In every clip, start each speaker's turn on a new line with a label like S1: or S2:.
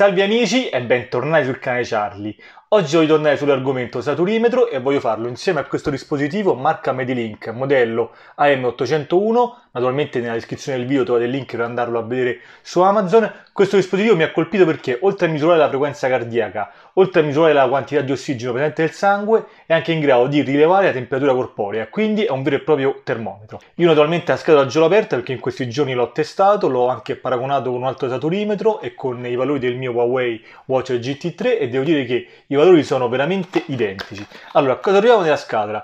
S1: Salve amici e bentornati sul canale Charlie. Oggi voglio tornare sull'argomento saturimetro e voglio farlo insieme a questo dispositivo marca Medilink modello AM801 Naturalmente nella descrizione del video trovate il link per andarlo a vedere su Amazon. Questo dispositivo mi ha colpito perché oltre a misurare la frequenza cardiaca, oltre a misurare la quantità di ossigeno presente nel sangue, è anche in grado di rilevare la temperatura corporea, quindi è un vero e proprio termometro. Io naturalmente la scatola a l'ho aperta perché in questi giorni l'ho testato, l'ho anche paragonato con un altro saturimetro e con i valori del mio Huawei Watch GT3 e devo dire che i valori sono veramente identici. Allora, cosa troviamo nella scatola?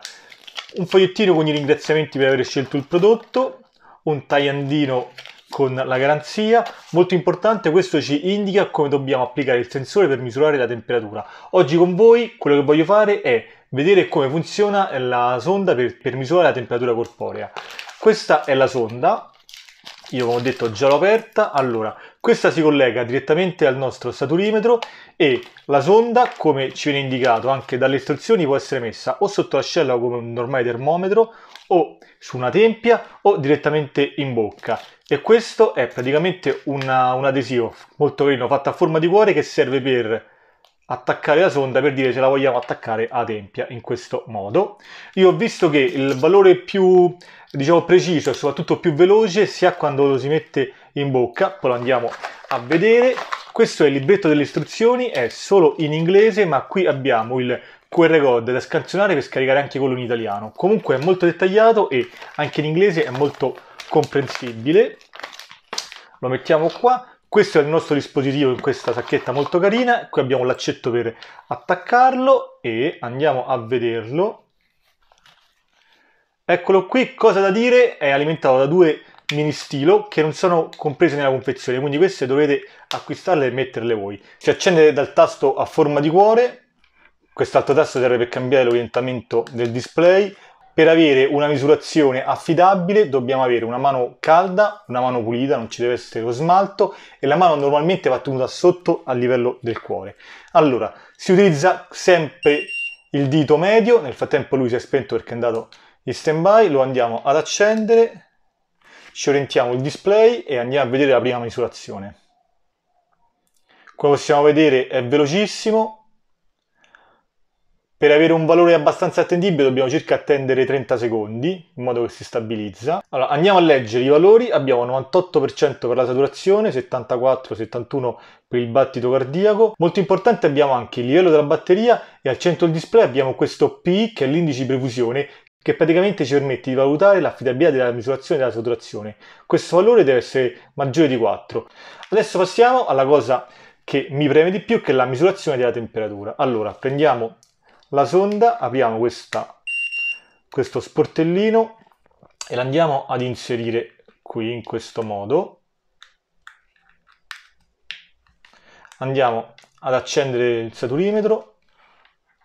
S1: Un fogliettino con i ringraziamenti per aver scelto il prodotto, un tagliandino con la garanzia. Molto importante, questo ci indica come dobbiamo applicare il sensore per misurare la temperatura. Oggi con voi quello che voglio fare è vedere come funziona la sonda per, per misurare la temperatura corporea. Questa è la sonda, io come ho detto già l'ho aperta allora questa si collega direttamente al nostro saturimetro e la sonda come ci viene indicato anche dalle istruzioni può essere messa o sotto l'ascella come un normale termometro o su una tempia o direttamente in bocca e questo è praticamente una, un adesivo molto carino fatto a forma di cuore che serve per attaccare la sonda per dire se la vogliamo attaccare ad Empia in questo modo. Io ho visto che il valore più diciamo preciso e soprattutto più veloce si ha quando lo si mette in bocca, poi lo andiamo a vedere. Questo è il libretto delle istruzioni, è solo in inglese, ma qui abbiamo il QR code da scansionare per scaricare anche quello in italiano. Comunque è molto dettagliato e anche in inglese è molto comprensibile. Lo mettiamo qua questo è il nostro dispositivo in questa sacchetta molto carina, qui abbiamo l'accetto per attaccarlo e andiamo a vederlo. Eccolo qui, cosa da dire, è alimentato da due mini stilo che non sono comprese nella confezione, quindi queste dovete acquistarle e metterle voi. Si accende dal tasto a forma di cuore, quest'altro tasto serve per cambiare l'orientamento del display, per avere una misurazione affidabile dobbiamo avere una mano calda, una mano pulita, non ci deve essere lo smalto e la mano normalmente va tenuta sotto a livello del cuore. Allora, si utilizza sempre il dito medio, nel frattempo lui si è spento perché è andato in stand by, lo andiamo ad accendere, ci orientiamo il display e andiamo a vedere la prima misurazione. Come possiamo vedere è velocissimo, per avere un valore abbastanza attendibile dobbiamo circa attendere 30 secondi, in modo che si stabilizza. Allora, andiamo a leggere i valori, abbiamo 98% per la saturazione, 74-71 per il battito cardiaco. Molto importante abbiamo anche il livello della batteria e al centro del display abbiamo questo P che è l'indice di perfusione che praticamente ci permette di valutare l'affidabilità della misurazione della saturazione. Questo valore deve essere maggiore di 4. Adesso passiamo alla cosa che mi preme di più, che è la misurazione della temperatura. Allora, prendiamo la sonda, apriamo questa, questo sportellino e l'andiamo ad inserire qui in questo modo. Andiamo ad accendere il saturimetro,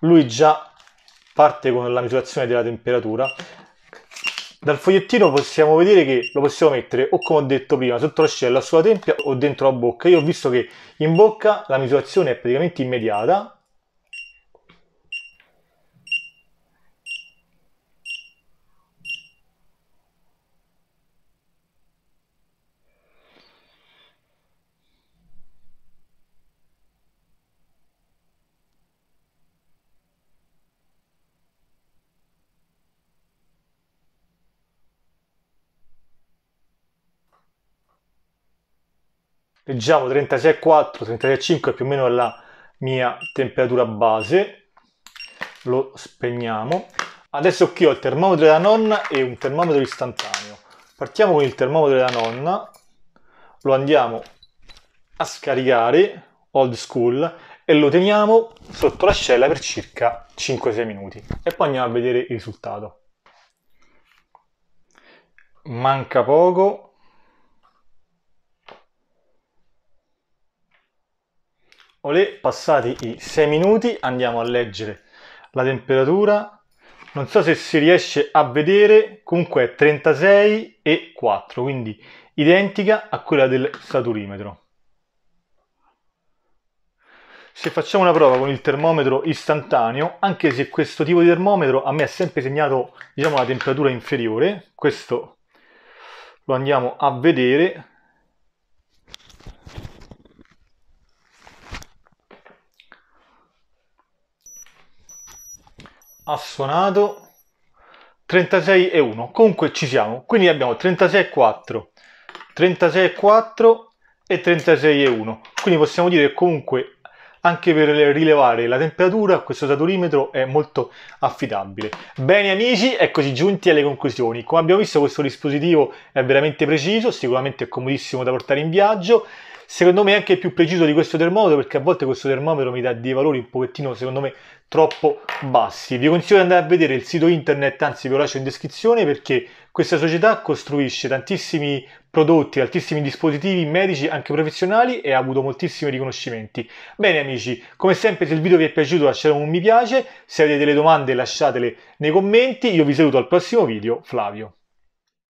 S1: lui già parte con la misurazione della temperatura. Dal fogliettino possiamo vedere che lo possiamo mettere o come ho detto prima sotto l'ascella, sulla tempia o dentro la bocca. Io ho visto che in bocca la misurazione è praticamente immediata, leggiamo 36,4, 36,5 più o meno è la mia temperatura base, lo spegniamo. Adesso qui ho il termometro della nonna e un termometro istantaneo. Partiamo con il termometro della nonna, lo andiamo a scaricare, old school, e lo teniamo sotto l'ascella per circa 5-6 minuti. E poi andiamo a vedere il risultato. Manca poco, Olè, passati i 6 minuti andiamo a leggere la temperatura. Non so se si riesce a vedere, comunque è 36 e 4, quindi identica a quella del saturimetro. Se facciamo una prova con il termometro istantaneo, anche se questo tipo di termometro a me ha sempre segnato diciamo, la temperatura inferiore, questo lo andiamo a vedere, ha suonato 36 e 1 comunque ci siamo quindi abbiamo 36 e 4 36 e 4 e 36 e 1 quindi possiamo dire che comunque anche per rilevare la temperatura questo saturimetro è molto affidabile bene amici eccoci giunti alle conclusioni come abbiamo visto questo dispositivo è veramente preciso sicuramente è comodissimo da portare in viaggio secondo me è anche più preciso di questo termometro perché a volte questo termometro mi dà dei valori un pochettino secondo me troppo bassi vi consiglio di andare a vedere il sito internet anzi ve lo lascio in descrizione perché questa società costruisce tantissimi prodotti, altissimi dispositivi medici anche professionali e ha avuto moltissimi riconoscimenti. Bene amici, come sempre se il video vi è piaciuto lasciate un mi piace, se avete delle domande lasciatele nei commenti, io vi saluto al prossimo video, Flavio.